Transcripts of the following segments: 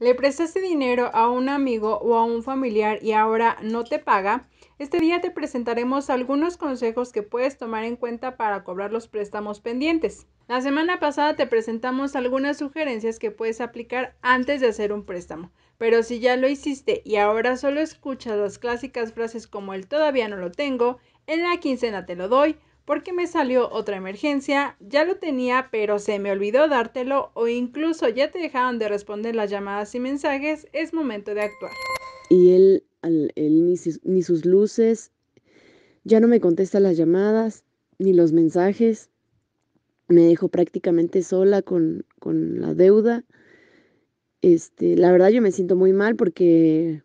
le prestaste dinero a un amigo o a un familiar y ahora no te paga, este día te presentaremos algunos consejos que puedes tomar en cuenta para cobrar los préstamos pendientes. La semana pasada te presentamos algunas sugerencias que puedes aplicar antes de hacer un préstamo, pero si ya lo hiciste y ahora solo escuchas las clásicas frases como el todavía no lo tengo, en la quincena te lo doy, porque me salió otra emergencia, ya lo tenía pero se me olvidó dártelo o incluso ya te dejaron de responder las llamadas y mensajes, es momento de actuar. Y él, ni, sus, ni sus luces, ya no me contesta las llamadas ni los mensajes, me dejó prácticamente sola con, con la deuda. Este, la verdad yo me siento muy mal porque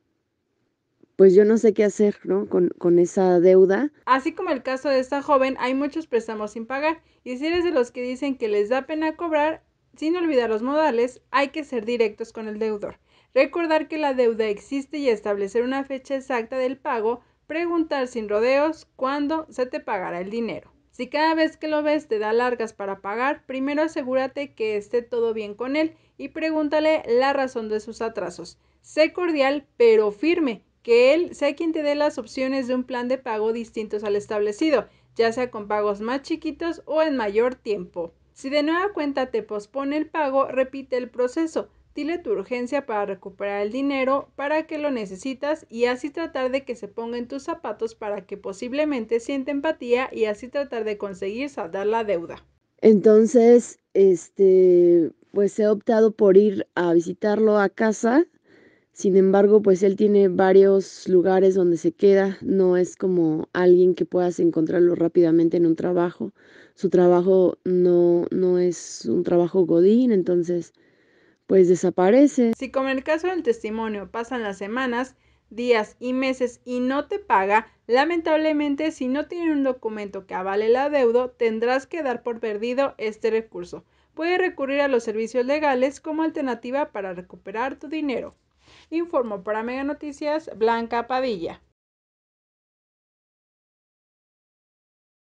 pues yo no sé qué hacer, ¿no? Con, con, esa deuda. Así como el caso de esta joven, hay muchos préstamos sin pagar. Y si eres de los que dicen que les da pena cobrar, sin olvidar los modales, hay que ser directos con el deudor. Recordar que la deuda existe y establecer una fecha exacta del pago, preguntar sin rodeos cuándo se te pagará el dinero. Si cada vez que lo ves te da largas para pagar, primero asegúrate que esté todo bien con él y pregúntale la razón de sus atrasos. Sé cordial pero firme que él sea quien te dé las opciones de un plan de pago distintos al establecido, ya sea con pagos más chiquitos o en mayor tiempo. Si de nueva cuenta te pospone el pago, repite el proceso. Dile tu urgencia para recuperar el dinero, para que lo necesitas y así tratar de que se ponga en tus zapatos para que posiblemente sienta empatía y así tratar de conseguir saldar la deuda. Entonces, este, pues he optado por ir a visitarlo a casa sin embargo, pues él tiene varios lugares donde se queda, no es como alguien que puedas encontrarlo rápidamente en un trabajo. Su trabajo no, no es un trabajo godín, entonces pues desaparece. Si como en el caso del testimonio pasan las semanas, días y meses y no te paga, lamentablemente si no tiene un documento que avale la deuda, tendrás que dar por perdido este recurso. Puedes recurrir a los servicios legales como alternativa para recuperar tu dinero. Informo para Mega Noticias Blanca Padilla.